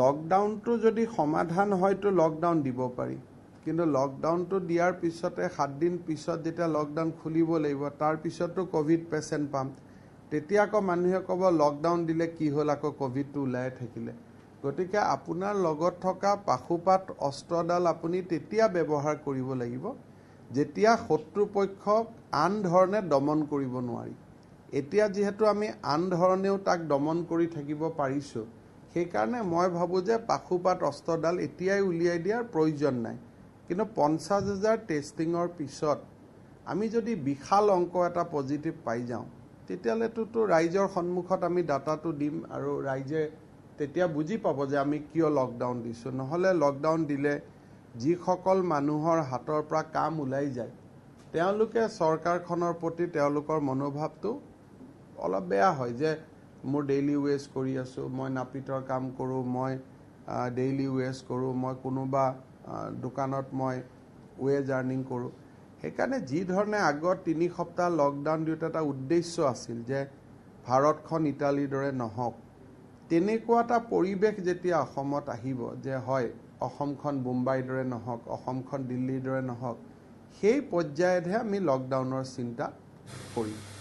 লকডাউনটো যদি সমাধান হয়তো লকডাউন দিব পাৰি কিন্তু লকডাউনটো দিয়াৰ পিছতে সাতদিন পিছত যেতিয়া লকডাউন খুলিব লাগিব তাৰপিছতো ক'ভিড পেচেণ্ট পাম তেতিয়া আকৌ মানুহে ক'ব লকডাউন দিলে কি হ'ল আকৌ ক'ভিডটো ওলাই থাকিলে গতিকে আপোনাৰ লগত থকা পাশুপাত অস্ত্ৰডাল আপুনি তেতিয়া ব্যৱহাৰ কৰিব লাগিব যেতিয়া শত্ৰুপক্ষক আন ধৰণে দমন কৰিব নোৱাৰি এতিয়া যিহেতু আমি আন ধৰণেও তাক দমন কৰি থাকিব পাৰিছোঁ সেইকাৰণে মই ভাবোঁ যে পাখুপাত অস্ত্ৰডাল এতিয়াই উলিয়াই দিয়াৰ প্ৰয়োজন নাই কিন্তু পঞ্চাছ হাজাৰ টেষ্টিঙৰ পিছত আমি যদি বিশাল অংক এটা পজিটিভ পাই যাওঁ তেতিয়ালৈতোতো ৰাইজৰ সন্মুখত আমি ডাটাটো দিম আৰু ৰাইজে তেতিয়া বুজি পাব যে আমি কিয় লকডাউন দিছোঁ নহ'লে লকডাউন দিলে যিসকল মানুহৰ হাতৰ পৰা কাম ওলাই যায় তেওঁলোকে চৰকাৰখনৰ প্ৰতি তেওঁলোকৰ মনোভাৱটো অলপ বেয়া হয় যে মোৰ ডেইলি ৱেজ কৰি আছোঁ মই নাপিতৰ কাম কৰোঁ মই ডেইলি ৱেজ কৰোঁ মই কোনোবা দোকানত মই ৱেজ আৰ্ণিং কৰোঁ সেইকাৰণে যিধৰণে আগত তিনি সপ্তাহ লকডাউন দিওঁতে এটা উদ্দেশ্য আছিল যে ভাৰতখন ইটালীৰ দৰে নহওক তেনেকুৱা এটা পৰিৱেশ যেতিয়া অসমত আহিব যে হয় অসমখন বোম্বাইৰ দৰে নহওক অসমখন দিল্লীৰ দৰে নহওক সেই পৰ্যায়তহে আমি লকডাউনৰ চিন্তা কৰিম